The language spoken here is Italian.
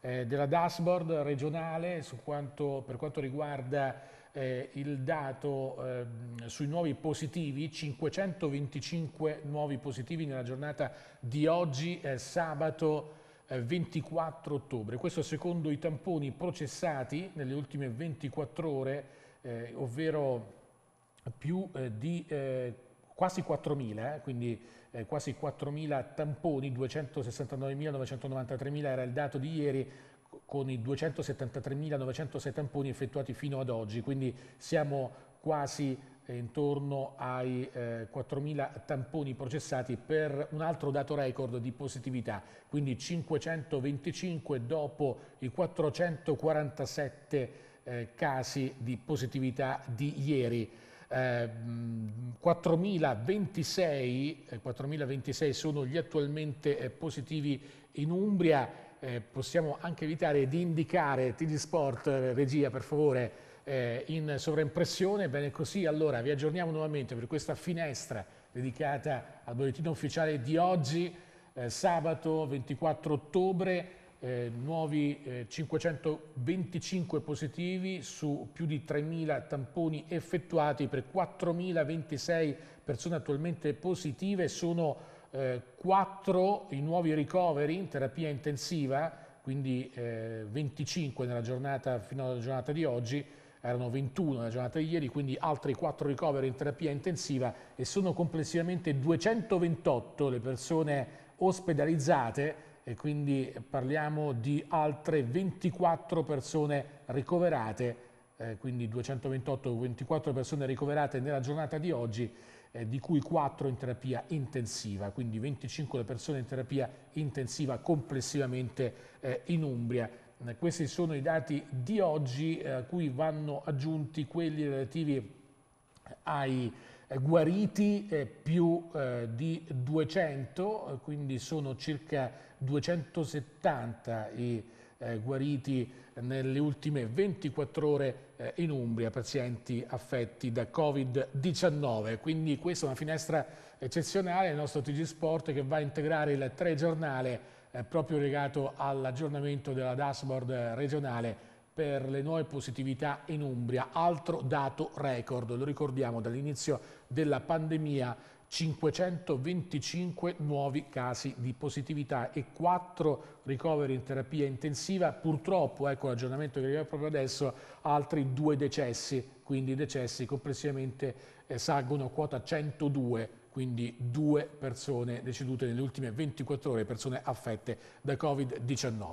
eh, della dashboard regionale quanto, per quanto riguarda eh, il dato eh, sui nuovi positivi, 525 nuovi positivi nella giornata di oggi, eh, sabato 24 eh, ottobre. Questo secondo i tamponi processati nelle ultime 24 ore, eh, ovvero più eh, di quasi 4.000, eh, quindi eh, quasi 4.000 tamponi, 269.993.000 era il dato di ieri, con i 273.906 tamponi effettuati fino ad oggi, quindi siamo quasi eh, intorno ai eh, 4.000 tamponi processati per un altro dato record di positività, quindi 525 dopo i 447 eh, casi di positività di ieri. 4026, ehm, 4026, eh, sono gli attualmente eh, positivi in Umbria, eh, possiamo anche evitare di indicare TG Sport, eh, regia per favore, eh, in sovraimpressione, bene così, allora vi aggiorniamo nuovamente per questa finestra dedicata al bollettino ufficiale di oggi, sabato 24 ottobre, eh, nuovi eh, 525 positivi su più di 3.000 tamponi effettuati per 4.026 persone attualmente positive, sono eh, 4 i nuovi ricoveri in terapia intensiva, quindi 25 eh, nella giornata, fino alla giornata di oggi, erano 21 nella giornata di ieri, quindi altri 4 ricoveri in terapia intensiva e sono complessivamente 228 le persone ospedalizzate e quindi parliamo di altre 24 persone ricoverate, eh, quindi 228 24 persone ricoverate nella giornata di oggi, eh, di cui 4 in terapia intensiva, quindi 25 persone in terapia intensiva complessivamente eh, in Umbria. Eh, questi sono i dati di oggi eh, a cui vanno aggiunti quelli relativi ai eh, guariti eh, più eh, di 200, quindi sono circa 270 i guariti nelle ultime 24 ore in Umbria, pazienti affetti da Covid-19. Quindi questa è una finestra eccezionale, il nostro TG Sport che va a integrare il telegiornale proprio legato all'aggiornamento della dashboard regionale per le nuove positività in Umbria, altro dato record, lo ricordiamo dall'inizio della pandemia 525 nuovi casi di positività e 4 ricoveri in terapia intensiva, purtroppo, ecco l'aggiornamento che arriva proprio adesso, altri due decessi, quindi i decessi complessivamente eh, salgono a quota 102 quindi due persone decedute nelle ultime 24 ore, persone affette da Covid-19.